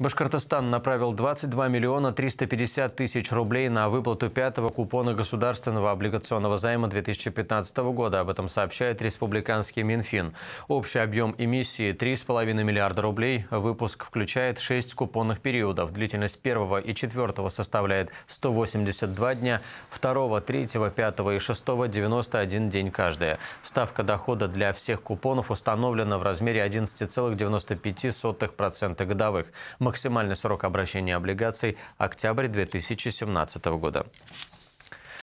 Башкортостан направил 22 миллиона 350 тысяч рублей на выплату пятого купона государственного облигационного займа 2015 года. Об этом сообщает республиканский Минфин. Общий объем эмиссии 3,5 миллиарда рублей. Выпуск включает 6 купонных периодов. Длительность первого и четвертого составляет 182 дня, второго, третьего, пятого и шестого – 91 день каждая. Ставка дохода для всех купонов установлена в размере 11,95% годовых. Максимальный срок обращения облигаций – октябрь 2017 года.